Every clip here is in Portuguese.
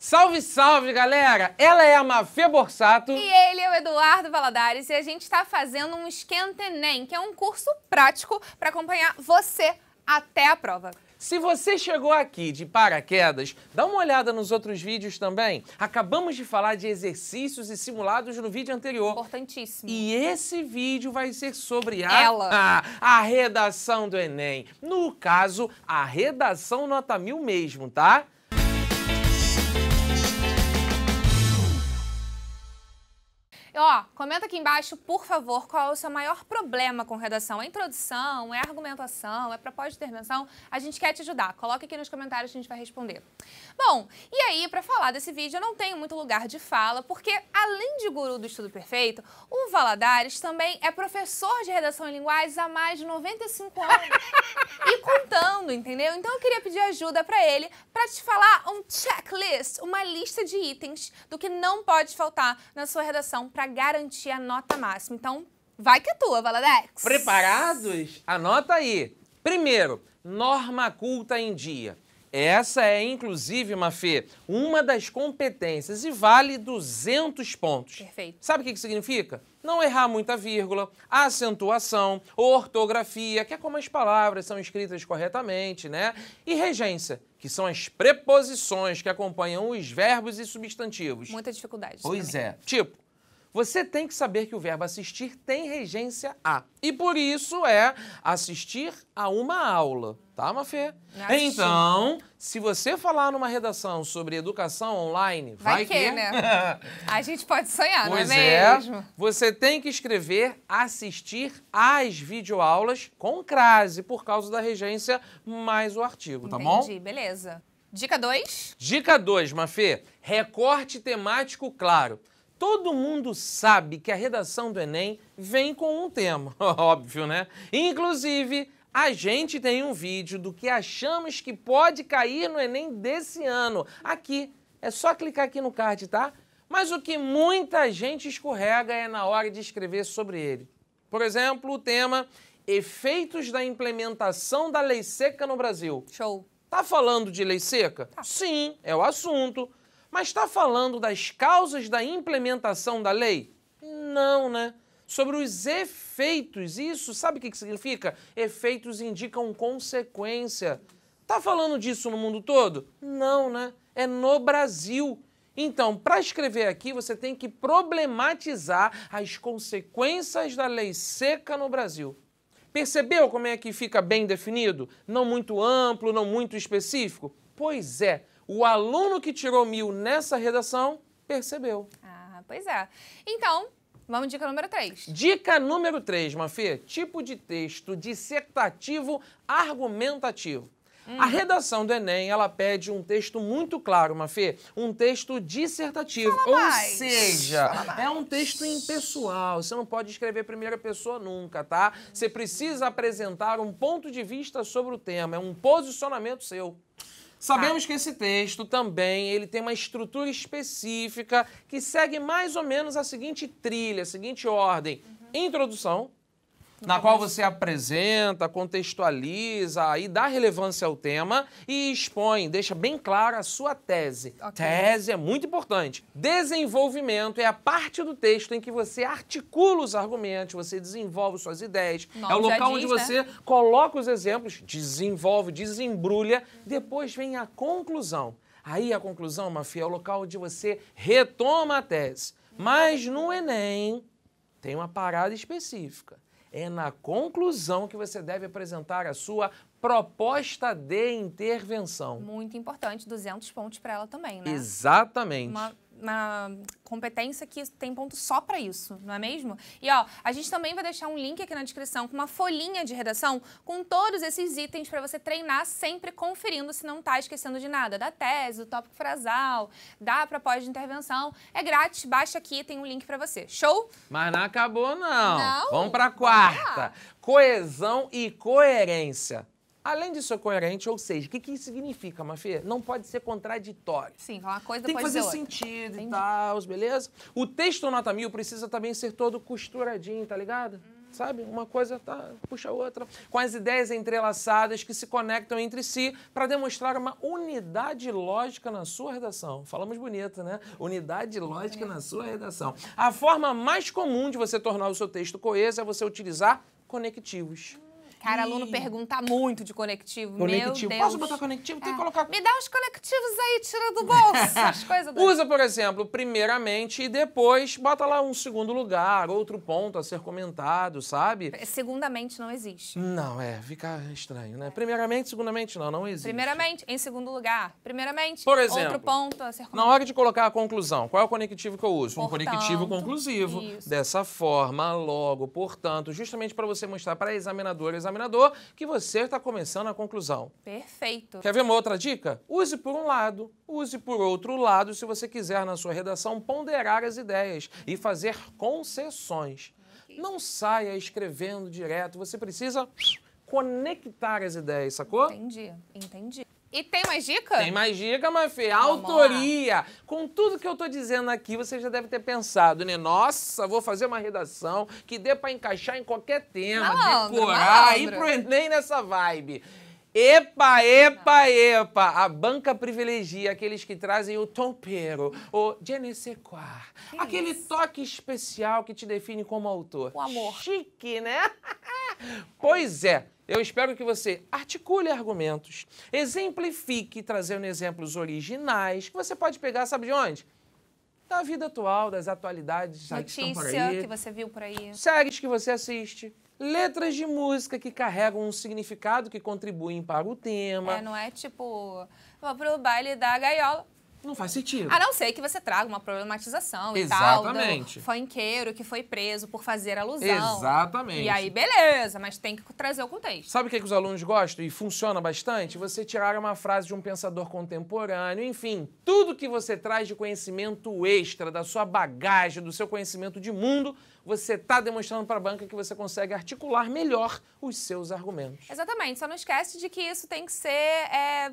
Salve, salve, galera! Ela é a Mafê Borsato. E ele é o Eduardo Valadares. E a gente está fazendo um Esquenta Enem, que é um curso prático para acompanhar você até a prova. Se você chegou aqui de paraquedas, dá uma olhada nos outros vídeos também. Acabamos de falar de exercícios e simulados no vídeo anterior. Importantíssimo. E esse vídeo vai ser sobre a, Ela. a, a redação do Enem. No caso, a redação nota mil mesmo, tá? Ó, comenta aqui embaixo, por favor, qual é o seu maior problema com redação. É introdução, é argumentação, é proposta de intervenção? A gente quer te ajudar. Coloca aqui nos comentários que a gente vai responder. Bom, e aí, para falar desse vídeo, eu não tenho muito lugar de fala, porque além de guru do estudo perfeito, o Valadares também é professor de redação em linguagens há mais de 95 anos. e contando, entendeu? Então eu queria pedir ajuda para ele para te falar um checklist, uma lista de itens do que não pode faltar na sua redação para garantir a nota máxima. Então, vai que é tua, Valadex. Preparados? Anota aí. Primeiro, norma culta em dia. Essa é, inclusive, Mafê, uma das competências e vale 200 pontos. Perfeito. Sabe o que, que significa? Não errar muita vírgula, acentuação, ortografia, que é como as palavras são escritas corretamente, né? E regência, que são as preposições que acompanham os verbos e substantivos. Muita dificuldade. Pois também. é. Tipo, você tem que saber que o verbo assistir tem regência a. E por isso é assistir a uma aula, tá, Mafê? É então, se você falar numa redação sobre educação online, vai, vai que, que, né? a gente pode sonhar, é pois não é mesmo? você tem que escrever assistir às videoaulas com crase, por causa da regência mais o artigo, Entendi, tá bom? Entendi, beleza. Dica 2? Dica 2, Mafê. Recorte temático claro. Todo mundo sabe que a redação do Enem vem com um tema, óbvio, né? Inclusive, a gente tem um vídeo do que achamos que pode cair no Enem desse ano. Aqui, é só clicar aqui no card, tá? Mas o que muita gente escorrega é na hora de escrever sobre ele. Por exemplo, o tema Efeitos da implementação da lei seca no Brasil. Show. Tá falando de lei seca? Tá. Sim, é o assunto. Mas está falando das causas da implementação da lei? Não, né? Sobre os efeitos. Isso, sabe o que significa? Efeitos indicam consequência. Está falando disso no mundo todo? Não, né? É no Brasil. Então, para escrever aqui, você tem que problematizar as consequências da lei seca no Brasil. Percebeu como é que fica bem definido? Não muito amplo, não muito específico? Pois é, o aluno que tirou mil nessa redação percebeu. Ah, pois é. Então, Vamos dica número 3. Dica número 3, Mafê. Tipo de texto dissertativo argumentativo. Hum. A redação do Enem, ela pede um texto muito claro, Mafê. Um texto dissertativo. Fala ou mais. seja, Fala é um texto impessoal. Você não pode escrever primeira pessoa nunca, tá? Você precisa apresentar um ponto de vista sobre o tema. É um posicionamento seu. Sabemos tá. que esse texto também ele tem uma estrutura específica que segue mais ou menos a seguinte trilha, a seguinte ordem: uhum. introdução, na qual você apresenta, contextualiza e dá relevância ao tema e expõe, deixa bem clara a sua tese. Okay. Tese é muito importante. Desenvolvimento é a parte do texto em que você articula os argumentos, você desenvolve suas ideias. Nossa, é o local diz, onde né? você né? coloca os exemplos, desenvolve, desembrulha, depois vem a conclusão. Aí a conclusão, Mafia, é o local onde você retoma a tese. Mas no Enem tem uma parada específica. É na conclusão que você deve apresentar a sua proposta de intervenção. Muito importante, 200 pontos para ela também, né? Exatamente. Uma uma competência que tem ponto só para isso, não é mesmo? E ó, a gente também vai deixar um link aqui na descrição com uma folhinha de redação com todos esses itens para você treinar sempre conferindo se não está esquecendo de nada, da tese, do tópico frasal, da proposta de intervenção. É grátis, baixa aqui, tem um link para você. Show? Mas não acabou não. não? Vamos para quarta. Ah. Coesão e coerência. Além de ser é coerente, ou seja, o que, que isso significa, Mafê? Não pode ser contraditório. Sim, uma coisa Tem que fazer sentido Entendi. e tal, beleza? O texto nota mil precisa também ser todo costuradinho, tá ligado? Hum. Sabe? Uma coisa tá, puxa a outra. Com as ideias entrelaçadas que se conectam entre si para demonstrar uma unidade lógica na sua redação. Falamos bonito, né? Unidade lógica é. na sua redação. A forma mais comum de você tornar o seu texto coeso é você utilizar conectivos. Hum Cara, aluno pergunta muito de conectivo. Conectivo. Meu Deus. Posso botar conectivo? É. Tem que é. colocar. Me dá os conectivos aí, tira do bolso. as coisas do... Usa, por exemplo, primeiramente e depois bota lá um segundo lugar, outro ponto a ser comentado, sabe? Segundamente não existe. Não, é, fica estranho, né? Primeiramente, segundamente não, não existe. Primeiramente, em segundo lugar. Primeiramente, por exemplo, outro ponto a ser comentado. Na hora de colocar a conclusão, qual é o conectivo que eu uso? Portanto, um conectivo conclusivo. Isso. Dessa forma, logo, portanto, justamente para você mostrar para examinadores examinador que você está começando a conclusão. Perfeito. Quer ver uma outra dica? Use por um lado, use por outro lado se você quiser na sua redação ponderar as ideias e fazer concessões. Não saia escrevendo direto, você precisa conectar as ideias, sacou? Entendi, entendi. E tem mais dica? Tem mais dica, mas filha. Autoria. Com tudo que eu tô dizendo aqui, você já deve ter pensado, né? Nossa, vou fazer uma redação que dê para encaixar em qualquer tema, malandro, decorar, malandro. ir pro Enem nessa vibe. Epa, epa, epa! A banca privilegia aqueles que trazem o tompero, o genesequar, aquele isso? toque especial que te define como autor. O amor. Chique, né? pois é. Eu espero que você articule argumentos, exemplifique, trazendo exemplos originais, que você pode pegar, sabe de onde? Da vida atual, das atualidades Notícia que, que você viu por aí. Séries que você assiste. Letras de música que carregam um significado que contribuem para o tema. É, não é tipo, vou pro baile da gaiola, não faz sentido. A não ser que você traga uma problematização Exatamente. e tal. Exatamente. que foi preso por fazer alusão. Exatamente. E aí, beleza, mas tem que trazer o contexto. Sabe o que, é que os alunos gostam e funciona bastante? Você tirar uma frase de um pensador contemporâneo, enfim, tudo que você traz de conhecimento extra, da sua bagagem, do seu conhecimento de mundo, você está demonstrando para a banca que você consegue articular melhor os seus argumentos. Exatamente. Só não esquece de que isso tem que ser. É,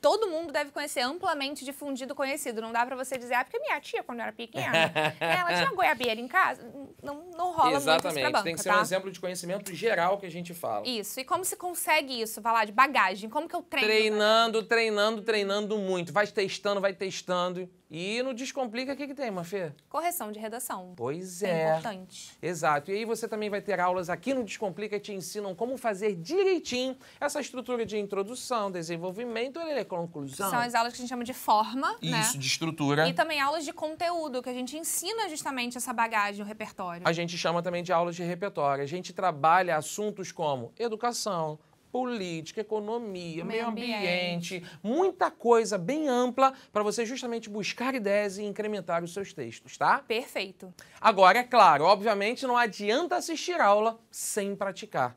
todo mundo deve conhecer amplamente difundido, conhecido. Não dá para você dizer, ah, porque minha tia, quando era pequena, ela tinha goiabeira em casa. Não, não rola Exatamente. muito Exatamente. Tem que ser tá? um exemplo de conhecimento geral que a gente fala. Isso. E como se consegue isso? Falar de bagagem. Como que eu treino? Treinando, treinando, treinando muito. Vai testando, vai testando. E no Descomplica, o que, que tem, Mafê? Correção de redação. Pois é. É importante. Exato. E aí você também vai ter aulas aqui no Descomplica que te ensinam como fazer direitinho essa estrutura de introdução, desenvolvimento e conclusão. São as aulas que a gente chama de forma, Isso, né? Isso, de estrutura. E também aulas de conteúdo, que a gente ensina justamente essa bagagem, o repertório. A gente chama também de aulas de repertório. A gente trabalha assuntos como educação, política, economia, meio, meio ambiente. ambiente, muita coisa bem ampla para você justamente buscar ideias e incrementar os seus textos, tá? Perfeito. Agora, é claro, obviamente não adianta assistir aula sem praticar.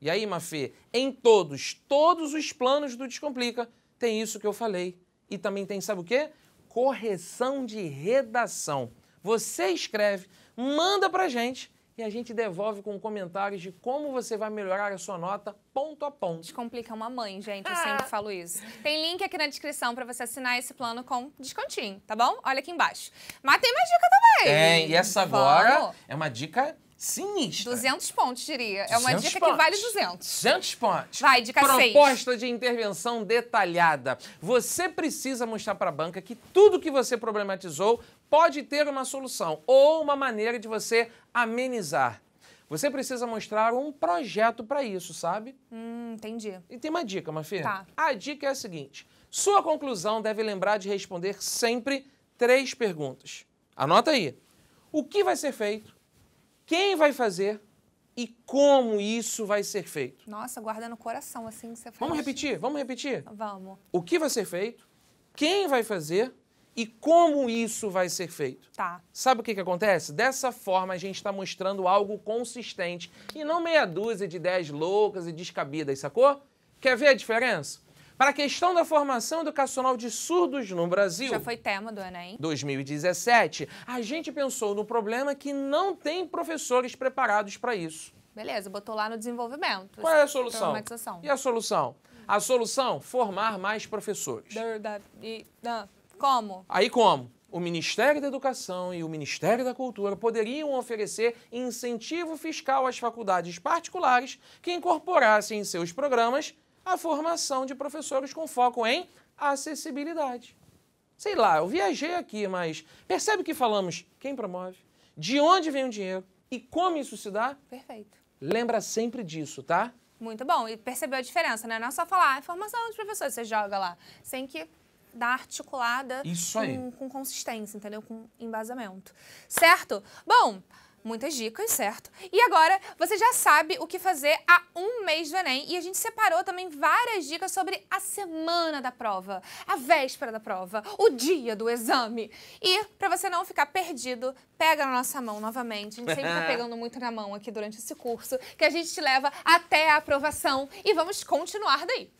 E aí, Mafê, em todos, todos os planos do Descomplica, tem isso que eu falei. E também tem, sabe o quê? Correção de redação. Você escreve, manda pra gente e a gente devolve com comentários de como você vai melhorar a sua nota ponto a ponto. Descomplica uma mãe, gente, eu ah. sempre falo isso. Tem link aqui na descrição para você assinar esse plano com descontinho, tá bom? Olha aqui embaixo. Mas tem mais dica também. é, e essa agora Vamos. é uma dica sinistra. 200 pontos, diria. é uma dica pontos. que vale 200. 200 pontos. Vai, dica Proposta 6. Proposta de intervenção detalhada. Você precisa mostrar para a banca que tudo que você problematizou pode ter uma solução ou uma maneira de você amenizar. Você precisa mostrar um projeto para isso, sabe? Hum, entendi. E tem uma dica, filha. Tá. A dica é a seguinte: sua conclusão deve lembrar de responder sempre três perguntas. Anota aí. O que vai ser feito? Quem vai fazer? E como isso vai ser feito? Nossa, guarda no coração assim que você faz. Vamos repetir, vamos repetir? Vamos. O que vai ser feito? Quem vai fazer? E como isso vai ser feito? Tá. Sabe o que, que acontece? Dessa forma, a gente está mostrando algo consistente e não meia dúzia de ideias loucas e descabidas, sacou? Quer ver a diferença? Para a questão da formação educacional de surdos no Brasil. Já foi tema do Enem. 2017, a gente pensou no problema que não tem professores preparados para isso. Beleza, botou lá no desenvolvimento. Qual é a solução? E a solução? A solução? Formar mais professores. Da, da, e, da. Como? Aí como? O Ministério da Educação e o Ministério da Cultura poderiam oferecer incentivo fiscal às faculdades particulares que incorporassem em seus programas a formação de professores com foco em acessibilidade. Sei lá, eu viajei aqui, mas percebe que falamos quem promove, de onde vem o dinheiro e como isso se dá? Perfeito. Lembra sempre disso, tá? Muito bom. E percebeu a diferença, né? Não é só falar, ah, é formação de professores, você joga lá. Sem que da articulada Isso aí. Com, com consistência, entendeu? Com embasamento. Certo? Bom, muitas dicas, certo? E agora você já sabe o que fazer a um mês do Enem e a gente separou também várias dicas sobre a semana da prova, a véspera da prova, o dia do exame. E para você não ficar perdido, pega na nossa mão novamente. A gente sempre tá pegando muito na mão aqui durante esse curso, que a gente te leva até a aprovação e vamos continuar daí.